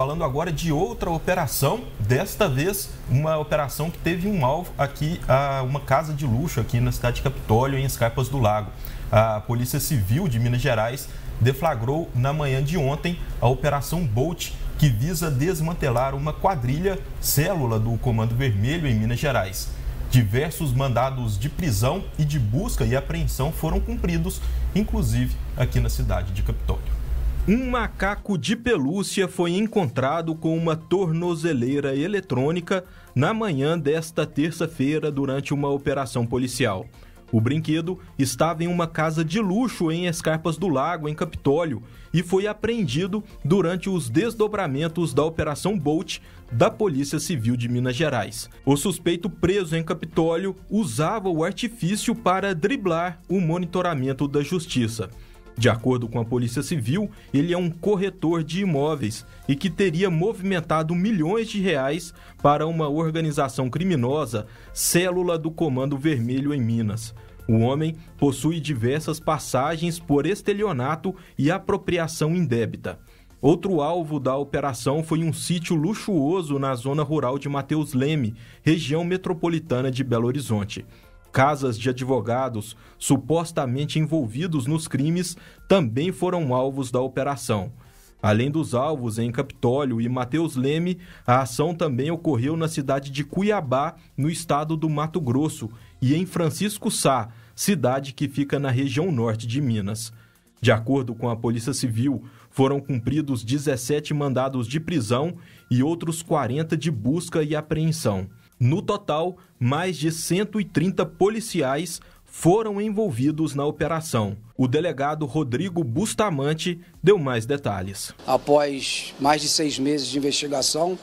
Falando agora de outra operação, desta vez uma operação que teve um alvo aqui, ah, uma casa de luxo aqui na cidade de Capitólio, em Escarpas do Lago. A Polícia Civil de Minas Gerais deflagrou na manhã de ontem a Operação Bolt, que visa desmantelar uma quadrilha célula do Comando Vermelho em Minas Gerais. Diversos mandados de prisão e de busca e apreensão foram cumpridos, inclusive aqui na cidade de Capitólio. Um macaco de pelúcia foi encontrado com uma tornozeleira eletrônica na manhã desta terça-feira durante uma operação policial. O brinquedo estava em uma casa de luxo em Escarpas do Lago, em Capitólio, e foi apreendido durante os desdobramentos da Operação Bolt da Polícia Civil de Minas Gerais. O suspeito preso em Capitólio usava o artifício para driblar o monitoramento da justiça. De acordo com a Polícia Civil, ele é um corretor de imóveis e que teria movimentado milhões de reais para uma organização criminosa, célula do Comando Vermelho em Minas. O homem possui diversas passagens por estelionato e apropriação indébita. Outro alvo da operação foi um sítio luxuoso na zona rural de Mateus Leme, região metropolitana de Belo Horizonte. Casas de advogados supostamente envolvidos nos crimes também foram alvos da operação. Além dos alvos em Capitólio e Mateus Leme, a ação também ocorreu na cidade de Cuiabá, no estado do Mato Grosso, e em Francisco Sá, cidade que fica na região norte de Minas. De acordo com a Polícia Civil, foram cumpridos 17 mandados de prisão e outros 40 de busca e apreensão. No total, mais de 130 policiais foram envolvidos na operação. O delegado Rodrigo Bustamante deu mais detalhes. Após mais de seis meses de investigação,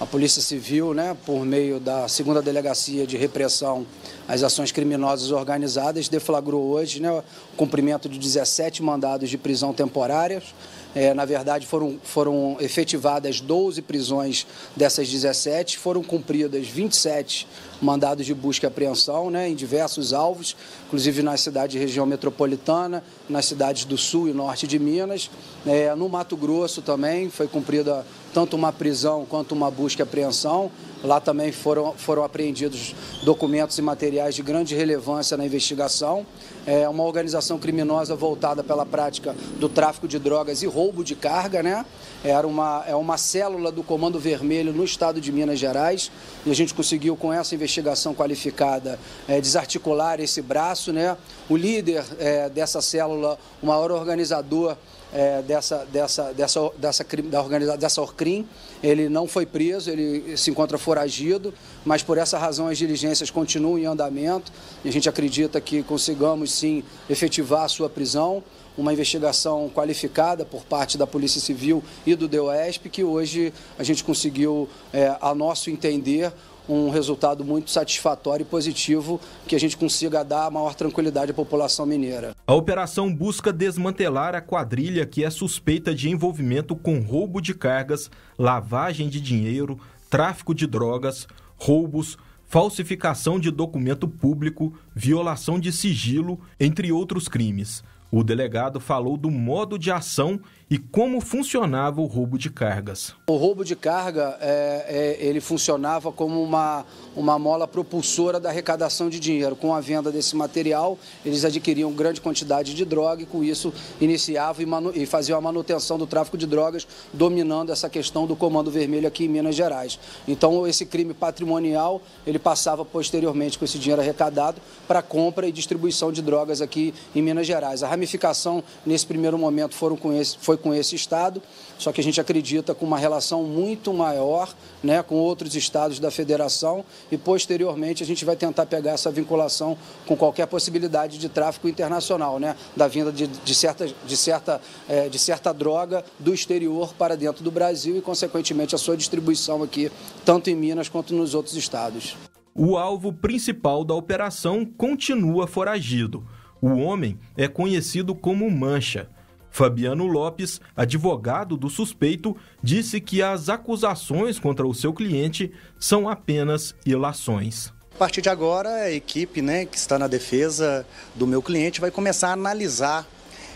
a Polícia Civil, né, por meio da segunda delegacia de repressão às ações criminosas organizadas, deflagrou hoje né, o cumprimento de 17 mandados de prisão temporárias é, na verdade, foram, foram efetivadas 12 prisões dessas 17, foram cumpridas 27 mandados de busca e apreensão né, em diversos alvos, inclusive na cidade e região metropolitana, nas cidades do sul e norte de Minas. É, no Mato Grosso também foi cumprida tanto uma prisão quanto uma busca e apreensão. Lá também foram, foram apreendidos documentos e materiais de grande relevância na investigação. É uma organização criminosa voltada pela prática do tráfico de drogas e roubo de carga, né? Era uma, é uma célula do Comando Vermelho no estado de Minas Gerais. E a gente conseguiu, com essa investigação qualificada, é, desarticular esse braço, né? O líder é, dessa célula, o maior organizador é, dessa, dessa, dessa, dessa, da dessa Orcrim. Ele não foi preso, ele se encontra foragido, mas por essa razão as diligências continuam em andamento e a gente acredita que consigamos sim efetivar a sua prisão. Uma investigação qualificada por parte da Polícia Civil e do DOESP, que hoje a gente conseguiu, é, a nosso entender, um resultado muito satisfatório e positivo que a gente consiga dar maior tranquilidade à população mineira. A operação busca desmantelar a quadrilha que é suspeita de envolvimento com roubo de cargas, lavagem de dinheiro, tráfico de drogas, roubos, falsificação de documento público, violação de sigilo, entre outros crimes. O delegado falou do modo de ação e como funcionava o roubo de cargas. O roubo de carga é, é, ele funcionava como uma, uma mola propulsora da arrecadação de dinheiro. Com a venda desse material, eles adquiriam grande quantidade de droga e com isso iniciavam e, e faziam a manutenção do tráfico de drogas, dominando essa questão do Comando Vermelho aqui em Minas Gerais. Então esse crime patrimonial ele passava posteriormente com esse dinheiro arrecadado para compra e distribuição de drogas aqui em Minas Gerais. A ramificação nesse primeiro momento foram com esse, foi com esse estado, só que a gente acredita com uma relação muito maior né, com outros estados da federação e, posteriormente, a gente vai tentar pegar essa vinculação com qualquer possibilidade de tráfico internacional, né, da vinda de, de, certa, de, certa, é, de certa droga do exterior para dentro do Brasil e, consequentemente, a sua distribuição aqui, tanto em Minas quanto nos outros estados. O alvo principal da operação continua foragido. O homem é conhecido como Mancha Fabiano Lopes, advogado do suspeito, disse que as acusações contra o seu cliente são apenas ilações. A partir de agora, a equipe né, que está na defesa do meu cliente vai começar a analisar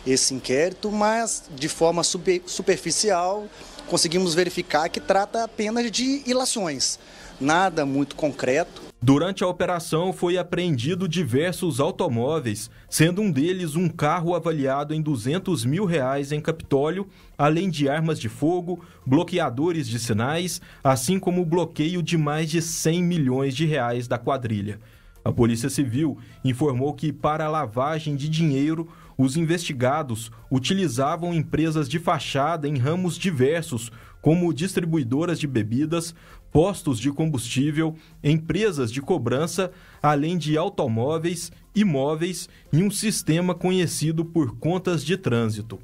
esse inquérito, mas de forma super, superficial conseguimos verificar que trata apenas de ilações nada muito concreto. Durante a operação foi apreendido diversos automóveis, sendo um deles um carro avaliado em 200 mil reais em Capitólio, além de armas de fogo, bloqueadores de sinais, assim como o bloqueio de mais de 100 milhões de reais da quadrilha. A Polícia Civil informou que, para a lavagem de dinheiro, os investigados utilizavam empresas de fachada em ramos diversos, como distribuidoras de bebidas, postos de combustível, empresas de cobrança, além de automóveis, imóveis e um sistema conhecido por contas de trânsito.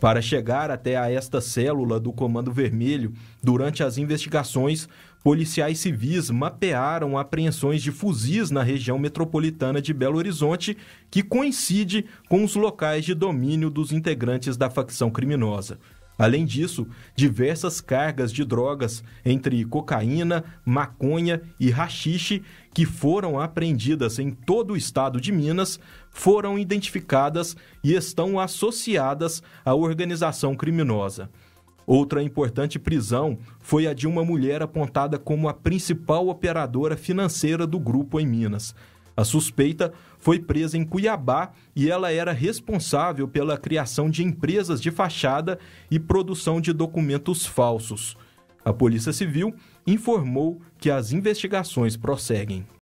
Para chegar até a esta célula do Comando Vermelho, durante as investigações, policiais civis mapearam apreensões de fuzis na região metropolitana de Belo Horizonte, que coincide com os locais de domínio dos integrantes da facção criminosa. Além disso, diversas cargas de drogas, entre cocaína, maconha e rachixe, que foram apreendidas em todo o estado de Minas, foram identificadas e estão associadas à organização criminosa. Outra importante prisão foi a de uma mulher apontada como a principal operadora financeira do grupo em Minas. A suspeita foi presa em Cuiabá e ela era responsável pela criação de empresas de fachada e produção de documentos falsos. A Polícia Civil informou que as investigações prosseguem.